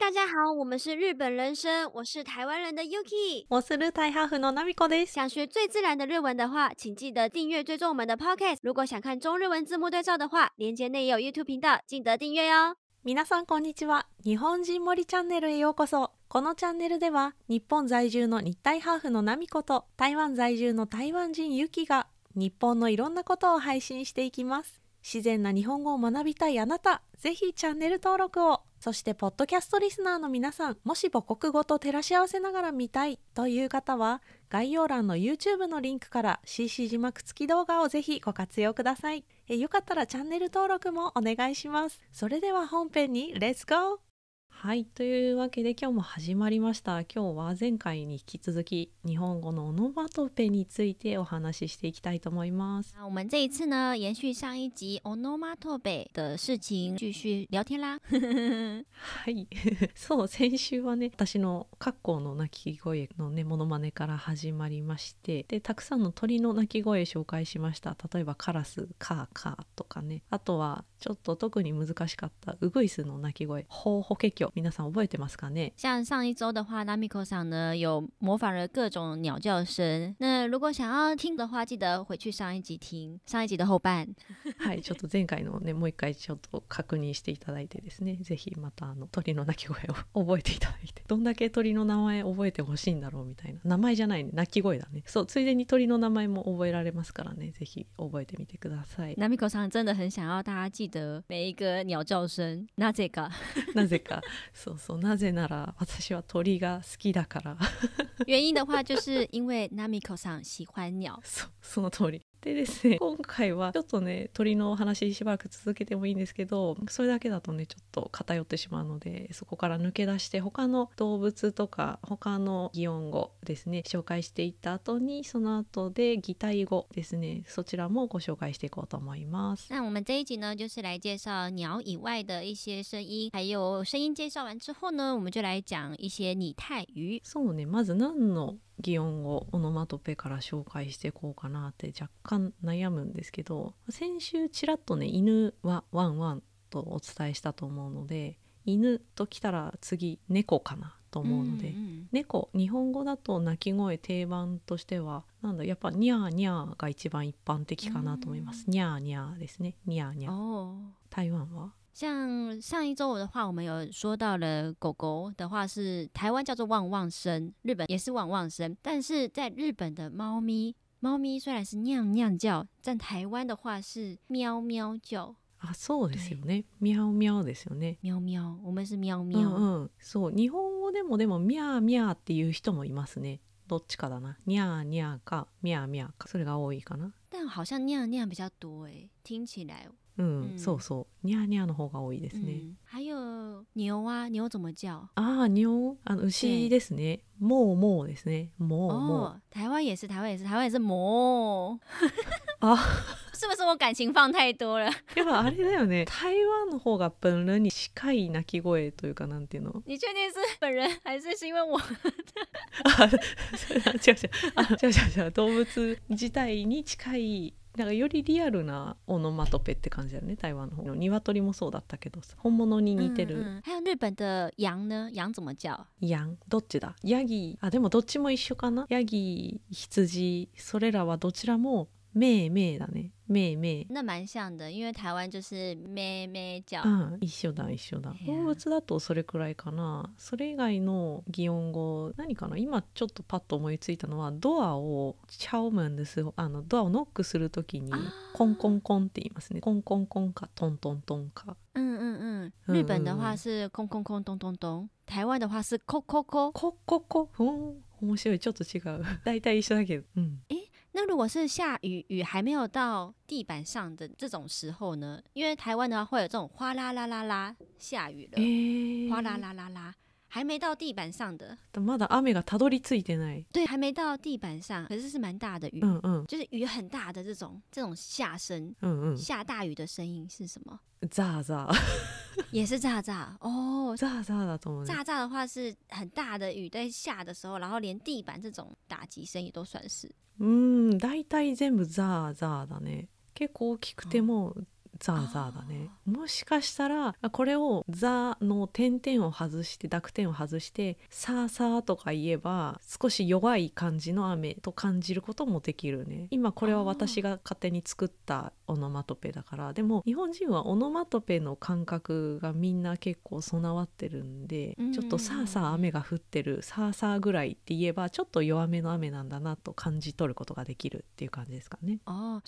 大家好，我们是日本人生，我是台湾人的 Yuki，我是日台哈夫的想学最自然的日文的话，请记得订阅追踪我们的 Podcast。如果想看中日文字幕对照的话，链接内有 YouTube 频道，记得订阅哟。皆さんこんにちは。日本人森チャンネルへようこそ。このチャンネルでは、日本在住の日台ハフの n a m と台湾在住の台湾人 y u が日本のいろんなことを配信していきます。自然な日本語を学びたいあなた、ぜひチャンネル登録を。そして、ポッドキャストリスナーの皆さん、もし母国語と照らし合わせながら見たいという方は、概要欄の YouTube のリンクから CC 字幕付き動画をぜひご活用ください。えよかったらチャンネル登録もお願いします。それでは本編にレッツゴーはいというわけで今日も始まりました今日は前回に引き続き日本語のオノマトペについてお話ししていきたいと思います那我们这一次呢延续上一集オノマトペ的事情继续聊天啦 はいそう先週はね私のカッの鳴き声のねモノマネから始まりましてでたくさんの鳥の鳴き声紹介しました例えばカラスカーカーとかねあとはちょっと特に難しかったウグイスの鳴き声、ホホケキョ、皆さん覚えてますかね？像上一周的话，拉米克上呢有模仿了各种鸟叫声。那如果想要听的话，记得回去上一集听上一集的后半。はい、ちょっと前回のねもう一回ちょっと確認していただいてですね、ぜひまたあの鳥の鳴き声を覚えていただいて、どんだけ鳥の名前覚えてほしいんだろうみたいな名前じゃないね鳴き声だね。そうついでに鳥の名前も覚えられますからね、ぜひ覚えてみてください。ラミコさん真的很想要大家记得每一个鸟叫声。なぜか。なぜか。そうそう。なぜなら私は鳥が好きだから。原因的话，就是因为 Namiko さん喜欢鸟。そその通り。でですね 今回はちょっとね鳥のお話しばらく続けてもいいんですけどそれだけだとねちょっと偏ってしまうのでそこから抜け出して他の動物とか他の擬音語ですね紹介していった後にその後で擬態語ですねそちらもご紹介していこうと思います。那我们这一集呢就是来介绍鸟以外的一些声音还有声音介绍完之后呢我们就来讲一些拟态语。そうねまず何の擬音をオノマトペから紹介していこうかなって若干悩むんですけど先週ちらっとね犬はワンワンとお伝えしたと思うので犬ときたら次猫かなと思うので、うんうん、猫日本語だと鳴き声定番としてはなんだやっぱニャーニャーが一番一般的かなと思います、うん、ニャーニャーですねニャーニャー台湾は像上一周五的话，我们有说到了狗狗的话是台湾叫做旺旺生，日本也是旺旺生，但是在日本的猫咪，猫咪虽然是酿酿叫，但台湾的话是喵喵叫。啊，そうですよね。喵喵ですよね。喵喵，我们是喵喵。嗯，そう。日本語でもでも、ニャーニャーっていう人もいますね。どっちかだな。ニャーニャーか、ーーか、それが多いかな。但好像喵喵比较多诶，听起来。うん、そうそう、ニャーニャーの方が多いですね。牛は牛怎么叫？ああ、牛、あの牛ですね。もうもうですね。もうもう。台湾也是，台湾也是，台湾也是もう。あ。是不是我感情放太多了？やっぱあれだよね。台湾の方が本人に近い鳴き声というかなんていうの？你确定是本人还是是因为我？あ、違う違う、あ、違う違う違う、動物自体に近い。だからよりリアルなオノマトペって感じだよね台湾の方の鶏もそうだったけど本物に似てる、うんうん、日本的羊呢羊怎么叫羊どっちだヤギあでもどっちも一緒かなヤギ羊それらはどちらも妹妹だね。妹妹。那蛮像的。因为台湾就是妹妹叫。うん、一緒だ、一緒だ。動物だとそれくらいかな。それ以外の擬音語、何かな今ちょっとパッと思いついたのは、ドアをチャオムンです。あの、ドアをノックするときに、コンコンコンって言いますね。コンコンコンか、トントントンか。うんうんうん。日本的话是コンコンコントントントン。台湾的话是コココ。コココ。うん。面白い。ちょっと違う。大体一緒だけど。うん。え那如果是下雨，雨还没有到地板上的这种时候呢？因为台湾的话会有这种哗啦啦啦啦下雨了，哗啦啦啦啦。还没到地板上的，まだ雨がたどり着いてない。对，还没到地板上，可是是蛮大的雨，嗯嗯，就是雨很大的这种这种下声，嗯嗯，下大雨的声音是什么？ザザ，也是ザザ哦，ザザザ怎么？ザザ的话是很大的雨在下的时候，然后连地板这种打击声也都算是。嗯，大体全部ザザだね。結構大きくても。ザーザーだねもしかしたらこれを「ザ」の点々を外して濁点を外して「さーさー」とか言えば少し弱い感じの雨と感じることもできるね今これは私が勝手に作ったオノマトペだからでも日本人はオノマトペの感覚がみんな結構備わってるんで、ちょっと「さーさー雨が降ってる」「さーさー」ぐらいって言えばちょっと弱めの雨なんだなと感じ取ることができるっていう感じですかね。あ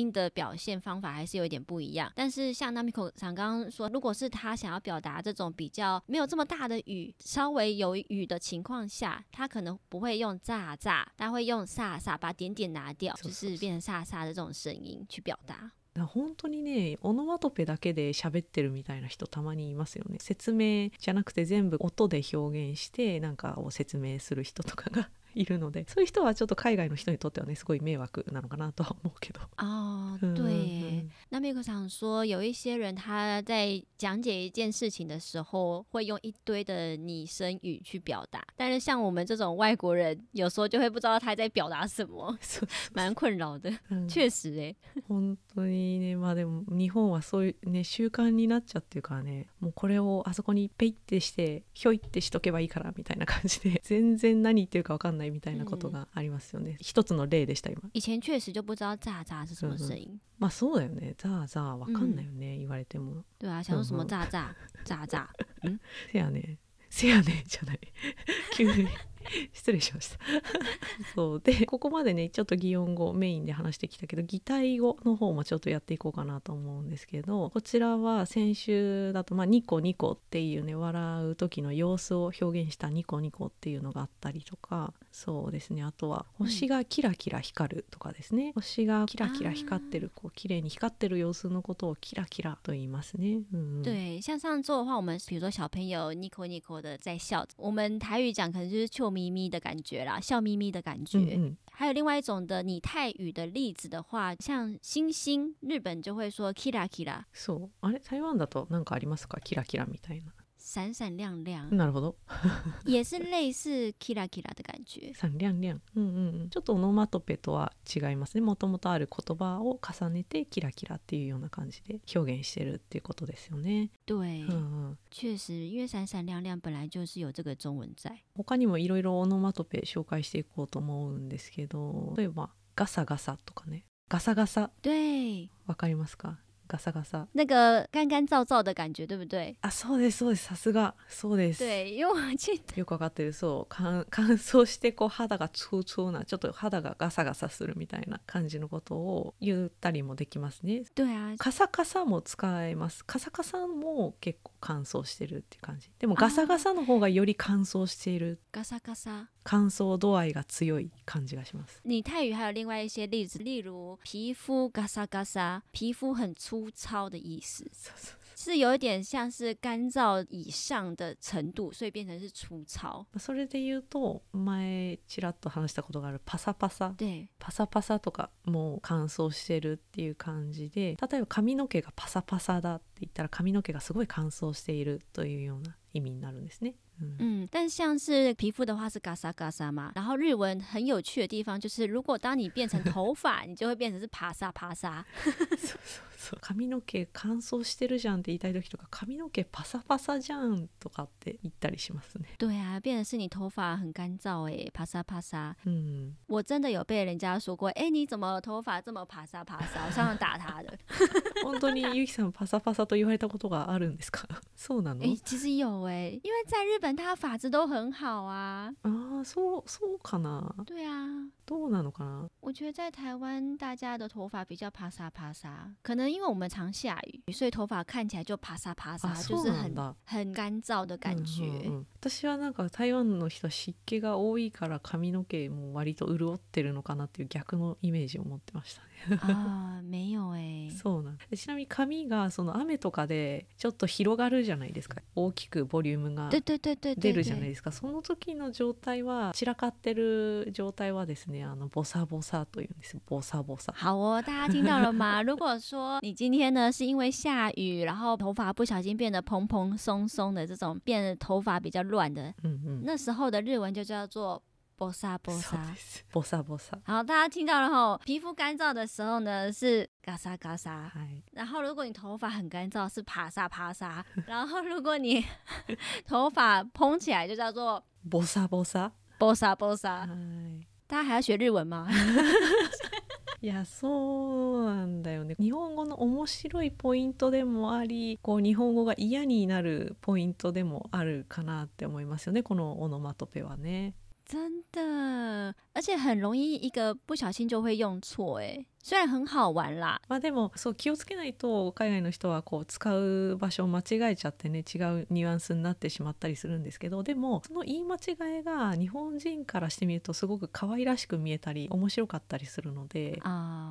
音的表现方法还是有一点不一样，但是像 Namiko 刚刚说，如果是他想要表达这种比较没有这么大的雨，稍微有雨的情况下，他可能不会用炸炸，他会用 s s 把点点拿掉，就是变成 s s 的这种声音去表达。本当にね、オノマトペだけで喋ってるみたいな人たまにいますよね。説明じゃなくて全部音で表現してなんかを説明する人とかが。いるのでそういう人はちょっと海外の人にとってはねすごい迷惑なのかなとは思うけど。あ对。那说，有一些人他在讲解一件事情的时候，会用一堆的拟声语去表达，但是像我们这种外国人，有时候就会不知道他在表达什么，蛮困扰的。确实诶。本当にね、まあでも日本はそういうね習慣になっちゃってるからね、もうこれをあそこにペイってしてひょいってしとけばいいからみたいな感じで、全然何言ってるかわかんない。んないみたいなことがありますよね、ん、一つの例でした今以前确实就不知道ザーザー是什么声音、まあそうだよねザーザーわかんないよね、言われても对啊想说什么ザーザーザーザーせやねせやねじゃない 急に 失礼しました そうでここまでねちょっと擬音語メインで話してきたけど擬態語の方もちょっとやっていこうかなと思うんですけどこちらは先週だと「まあ、ニコニコ」っていうね笑う時の様子を表現した「ニコニコ」っていうのがあったりとかそうですねあとは「星がキラキラ光る」とかですね、うん、星がキラキラ光ってるこう綺麗に光ってる様子のことを「キラキラ」と言いますね。うん、对像上的话我们比如说小朋友ニコニコ的在笑我们台语讲可能就是咪咪的感觉啦，笑咪咪的感觉。嗯，还有另外一种的拟态语的例子的话，像星星，日本就会说キラキラ。あれ台湾だとなんかありますか？みたいな。闪闪亮亮。なるほど。也是类似キラキラ的感觉。闪亮亮。うんうんうん。ちょっとオノマトペとは違いますね。もともとある言葉を重ねてキラキラっていうような感じで表現してるっていうことですよね。对。うんうん。确实、因为闪闪亮亮本来就是有这个中文在。他にもいろいろオノマトペ紹介していこうと思うんですけど、例えばガサガサとかね。ガサガサ。对。わかりますか？ガサガサ那个干干燥燥的感觉，对不对？あそうですそうですさすがそうです对，因为我记得よくわかってるそう乾乾燥してこう肌がツーツーなちょっと肌がガサガサするみたいな感じのことを言ったりもできますね对啊，カサカサも使えますカサカサも結構乾燥してるって感じでもガサガサの方がより乾燥しているガサガサ乾燥度合いが強い感じがします。你泰语还有另外一些例子，例如皮肤皮肤很粗糙的意思，是有一点像是干燥以上的程度，所以变成是粗糙。それで言うと前ちらっと話したことがあるパサパサ、パサパサとかもう乾燥してるっていう感じで、例えば髪の毛がパサパサだって言ったら髪の毛がすごい乾燥しているというような意味になるんですね。嗯嗯，但像是皮肤的话是嘎沙嘎沙嘛，然后日文很有趣的地方就是，如果当你变成头发，你就会变成是爬沙爬沙。髪の毛乾燥してるじゃんって言いたい時とか髪の毛パサパサじゃんとかって言ったりしますね。对啊，变成是你头发很干燥哎、パサ沙啪言嗯，我真的有被人家说过，哎、欸，你怎么头发这么啪沙パサ？我上打他的。本当にゆきさんパサパサと言われたことがあるんですか？そうなの？哎、欸，其实有哎，因为在日本。他发质都很好啊！啊，うそうかな。对啊，どうなのかな？我觉得在台湾，大家的头发比较爬沙爬沙，可能因为我们常下雨，所以头发看起来就爬沙爬沙，就是很很干燥的感觉。私はなんか台湾の人、湿気が多いから髪の毛も割と潤ってるのかなっていう逆のイメージを持ってました。ああ、没有え。そうなんちなみに髪がその雨とかでちょっと広がるじゃないですか大きくボリュームが出るじゃないですかその時の状態は散らかってる状態はですねあのボサボサというんですボサボサ好哦，大家听到了吗？如果说你今天呢是因为下雨，然后头发不小心变得蓬蓬松松的这种，变得头发比较乱的，嗯嗯，那时候的日文就叫做波サ波サ。波サ波サ。好，大家听到了吼，皮肤干燥的时候呢是嘎沙嘎沙，然后如果你头发很干燥是啪沙啪沙，然后如果你 头发蓬起来就叫做波沙波沙，波沙波沙。大家还要学日文吗？いやそうなんだよね日本語の面白いポイントでもありこう日本語が嫌になるポイントでもあるかなって思いますよねこのオノマトペはね。真的，而且很容易一个不小心就会用错哎。虽然很好玩啦。まあでもそう気をつけないと海外の人はこう使う場所を間違えちゃってね違うニュアンスになってしまったりするんですけどでもその言い間違えが日本人からしてみるとすごく可愛らしく見えたり面白かったりするので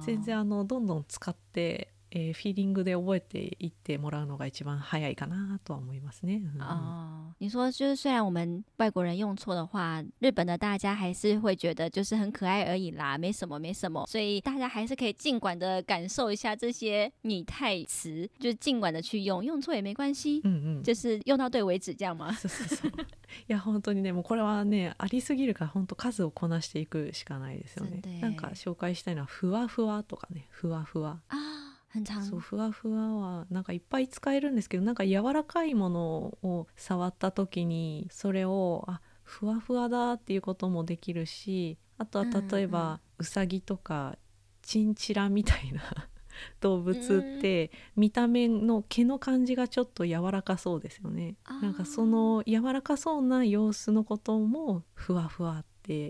全然あのどんどん使ってえー、フィーリングで覚えていってもらうのが一番早いかなとは思いますね。啊、嗯，你说就是虽然我们外国人用错的话，日本的大家还是会觉得就是很可爱而已啦，没什么没什么，所以大家还是可以尽管的感受一下这些拟态词，就尽管的去用，用错也没关系。嗯嗯，就是用到对为止，这样吗？いや本当にねもうこれはねありすぎるから本当数をこなしていくしかないですよね。なんか紹介したいのはふわふわとかねふわふわ。あ。很长。そうふわふわはなんかいっぱい使えるんですけど、なんか柔らかいものを触った時にそれをあふわふわだっていうこともできるし、あとは例えば、うさぎとかチンチラみたいな 動物って見た目の毛の感じがちょっと柔らかそうですよねなんかその柔らかそうな様子のこともふわふわっ对，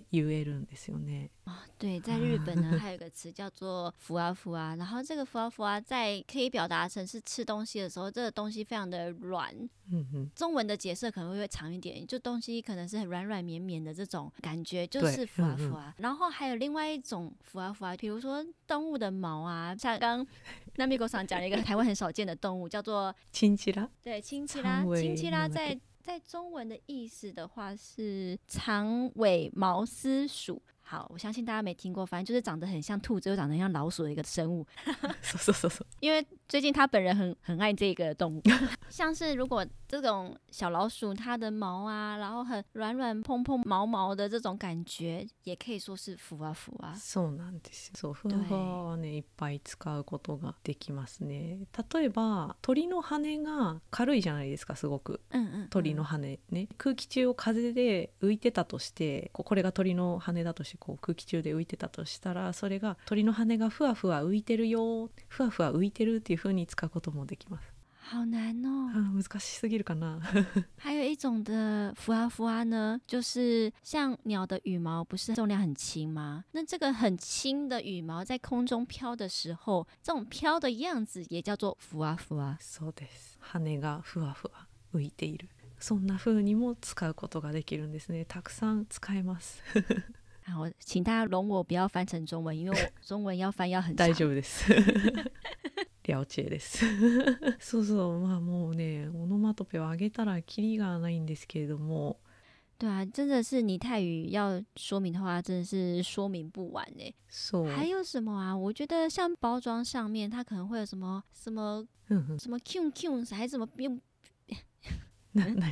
对，在日本呢，还有一个词叫做“福啊福啊”，然后这个“福啊福啊”在可以表达成是吃东西的时候，这个东西非常的软。嗯嗯。中文的解释可能会长一点，就东西可能是很软软绵绵的这种感觉，就是“福啊福啊”。然后还有另外一种“福啊福啊”，比如说动物的毛啊，像刚那咪哥上讲了一个台湾很少见的动物，叫做亲戚拉。对，亲戚拉，亲戚拉在。在中文的意思的话是长尾毛丝鼠，好，我相信大家没听过，反正就是长得很像兔子又长得像老鼠的一个生物，因为最近他本人很很爱这个动物，像是如果。这种小老鼠它的毛啊，然后很软软蓬蓬毛毛的这种感觉，也可以说是ふわふわ。そうなんですそうふわはねいっぱい使うことができますね。例えば鳥の羽が軽いじゃないですかすごく。うんうん、う鳥の羽ね空気中を風で浮いてたとしてこれが鳥の羽だとしてこう空気中で浮いてたとしたらそれが鳥の羽がふわふわ浮いてるよふわふわ浮いてるっていう風に使うこともできます。好难哦，難しすぎるかな。还有一种的浮啊浮啊呢，就是像鸟的羽毛，不是重量很轻吗？那这个很轻的羽毛在空中飘的时候，这种飘的样子也叫做浮啊浮啊。そうです。羽がふわふわ浮いている。そんな風にも使うことができるんですね。たくさん使えます。请大家容我不要翻成中文，因为我中文要翻要很大丈夫です。リャオチエです そうそうまあもうねオノマトペを上げたらキリがないんですけれども对啊，真的是你泰语要说明的话，真的是说明不完呢。So, 还有什么啊？我觉得像包装上面，它可能会有什么什么什么 Q Q，还是什么用 那那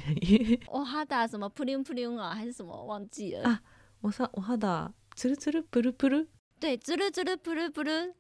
我哈达什么 p 灵 u 灵啊，还是什么忘记了啊？我さ我哈达，つるつるプルプル，对，つるつるプルプル，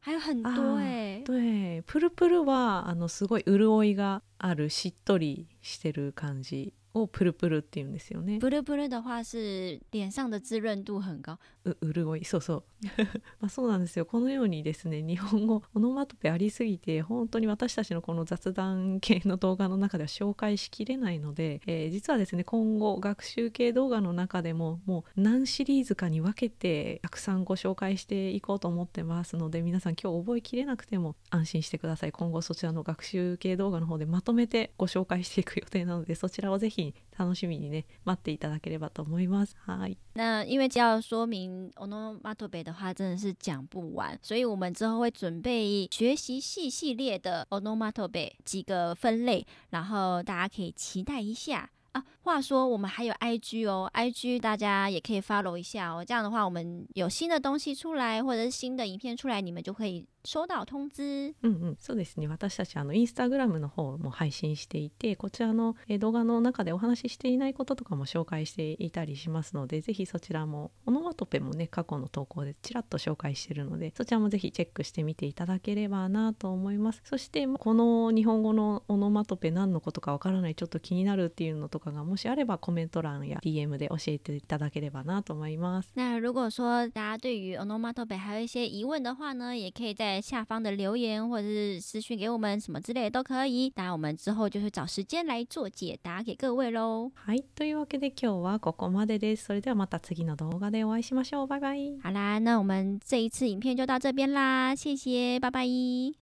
还有很多哎、プルプルはあのすごい潤いがあるしっとりしてる感じをプルプルって言うんですよね。プルプル的话是脸上的滋润度很高，潤いそうそう まあそうなんですよこのようにですね日本語オノマトペありすぎて本当に私たちのこの雑談系の動画の中では紹介しきれないので、えー、実はですね今後学習系動画の中でももう何シリーズかに分けてたくさんご紹介していこうと思ってますので皆さん今日覚えきれなくても安心してください今後そちらの学習系動画の方でまとめてご紹介していく予定なのでそちらを是非楽しみにね待っていただければと思います。はい。那因为要说明 o n o m a t o p e 的话，真的是讲不完，所以我们之后会准备学习系系列的 o n o m a t o p e 几个分类，然后大家可以期待一下。啊，话说我们还有 IG 哦，IG 大家也可以 follow 一下哦。这样的话，我们有新的东西出来，或者是新的影片出来，你们就可以收到通知。うんそうですね。私たちあのインスタグラムの方も配信していて、こちらの動画の中でお話ししていないこととかも紹介していたりしますので、ぜひそちらもオノマトペもね過去の投稿でちらっと紹介しているので、そちらもぜひチェックしてみていただければなと思います。そしてこの日本語のオノマトペ何のことかわからない、ちょっと気になるっていうのとか。かがもしあればコメント欄や DM で教えていただければなと思います。那如果说大家对于 onomatope 还有一些疑问的话呢，也可以在下方的留言或者是私讯给我们，什么之类的都可以。那我们之后就是找时间来做解答给各位喽。はい、というわけで今日はここまでです。それではまた次の動画でお会いしましょう。バイバイ。好啦，那我们这一次影片就到这边啦，谢谢，拜拜。